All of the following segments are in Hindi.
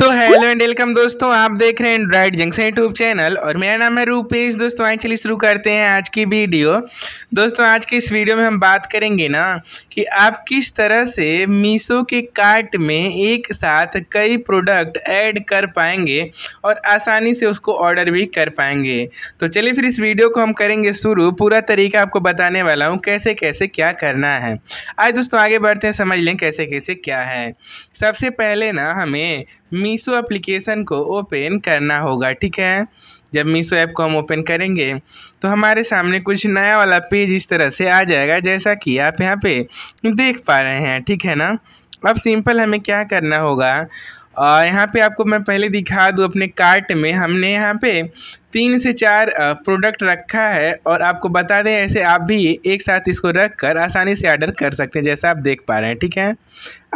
तो हेलो एंड वेलकम दोस्तों आप देख रहे हैं एंड्राइड जंक्शन यूट्यूब चैनल और मेरा नाम है रूपेश दोस्तों आज चलिए शुरू करते हैं आज की वीडियो दोस्तों आज की इस वीडियो में हम बात करेंगे ना कि आप किस तरह से मीशो के कार्ट में एक साथ कई प्रोडक्ट ऐड कर पाएंगे और आसानी से उसको ऑर्डर भी कर पाएंगे तो चलिए फिर इस वीडियो को हम करेंगे शुरू पूरा तरीका आपको बताने वाला हूँ कैसे कैसे क्या करना है आज दोस्तों आगे बढ़ते हैं समझ लें कैसे कैसे क्या है सबसे पहले ना हमें मीसो एप्लीकेशन को ओपन करना होगा ठीक है जब मीसो ऐप को हम ओपन करेंगे तो हमारे सामने कुछ नया वाला पेज इस तरह से आ जाएगा जैसा कि आप यहाँ पे देख पा रहे हैं ठीक है ना अब सिंपल हमें क्या करना होगा यहाँ पे आपको मैं पहले दिखा दूँ अपने कार्ट में हमने यहाँ पे तीन से चार प्रोडक्ट रखा है और आपको बता दें ऐसे आप भी एक साथ इसको रख कर आसानी से आर्डर कर सकते हैं जैसा आप देख पा रहे हैं ठीक है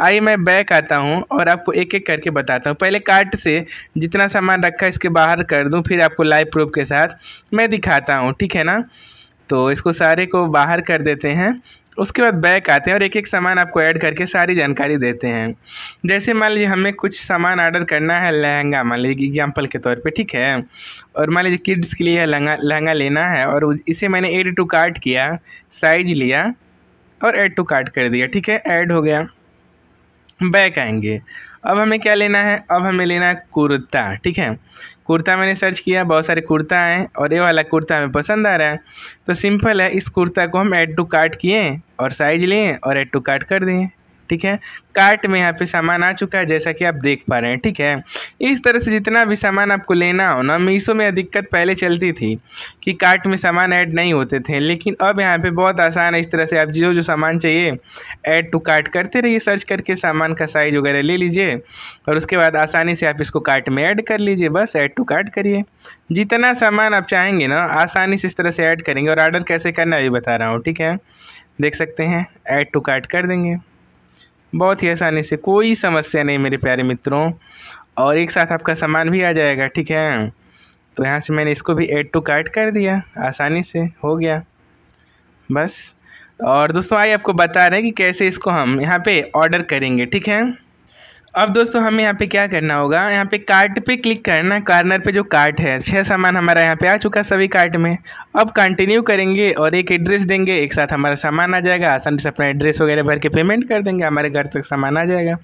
आइए मैं बैक आता हूँ और आपको एक एक करके बताता हूँ पहले कार्ट से जितना सामान रखा है इसके बाहर कर दूँ फिर आपको लाइव प्रूफ के साथ मैं दिखाता हूँ ठीक है ना तो इसको सारे को बाहर कर देते हैं उसके बाद बैक आते हैं और एक एक सामान आपको ऐड करके सारी जानकारी देते हैं जैसे मान लीजिए हमें कुछ सामान ऑर्डर करना है लहंगा मान लीजिए एग्जाम्पल के तौर पे ठीक है और मान लीजिए किड्स के लिए लहंगा लहंगा लेना है और इसे मैंने एड टू कार्ट किया साइज लिया और ऐड टू कार्ट कर दिया ठीक है ऐड हो गया बैक आएंगे अब हमें क्या लेना है अब हमें लेना है कुर्ता ठीक है कुर्ता मैंने सर्च किया बहुत सारे कुर्ता हैं और ये वाला कुर्ता हमें पसंद आ रहा है तो सिंपल है इस कुर्ता को हम ऐड टू कार्ट किए और साइज लिए और ऐड टू कार्ट कर दिए ठीक है कार्ट में यहाँ पे सामान आ चुका है जैसा कि आप देख पा रहे हैं ठीक है इस तरह से जितना भी सामान आपको लेना हो ना मीशो में दिक्कत पहले चलती थी कि कार्ट में सामान ऐड नहीं होते थे लेकिन अब यहाँ पे बहुत आसान है इस तरह से आप जो जो सामान चाहिए ऐड टू कार्ट करते रहिए सर्च करके सामान का साइज़ वगैरह ले लीजिए और उसके बाद आसानी से आप इसको कार्ट में ऐड कर लीजिए बस ऐड टू कार्ट करिए जितना सामान आप चाहेंगे ना आसानी से इस तरह से ऐड करेंगे और ऑर्डर कैसे करना ये बता रहा हूँ ठीक है देख सकते हैं ऐड टू कार्ट कर देंगे बहुत ही आसानी से कोई समस्या नहीं मेरे प्यारे मित्रों और एक साथ आपका सामान भी आ जाएगा ठीक है तो यहाँ से मैंने इसको भी एड टू कार्ट कर दिया आसानी से हो गया बस और दोस्तों आइए आपको बता रहे हैं कि कैसे इसको हम यहाँ पे ऑर्डर करेंगे ठीक है अब दोस्तों हमें यहाँ पे क्या करना होगा यहाँ पे कार्ट पे क्लिक करना कार्नर पे जो कार्ट है छः सामान हमारा यहाँ पे आ चुका सभी कार्ट में अब कंटिन्यू करेंगे और एक एड्रेस देंगे एक साथ हमारा सामान आ जाएगा आसानी से अपना एड्रेस वगैरह भर के पेमेंट कर देंगे हमारे घर तक सामान आ जाएगा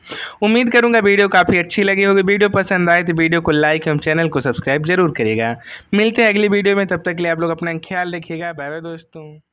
उम्मीद करूँगा वीडियो काफ़ी अच्छी लगी होगी वीडियो पसंद आए तो वीडियो को लाइक एवं चैनल को सब्सक्राइब जरूर करेगा मिलते हैं अगली वीडियो में तब तक के लिए आप लोग अपना ख्याल रखिएगा बाय बाय दोस्तों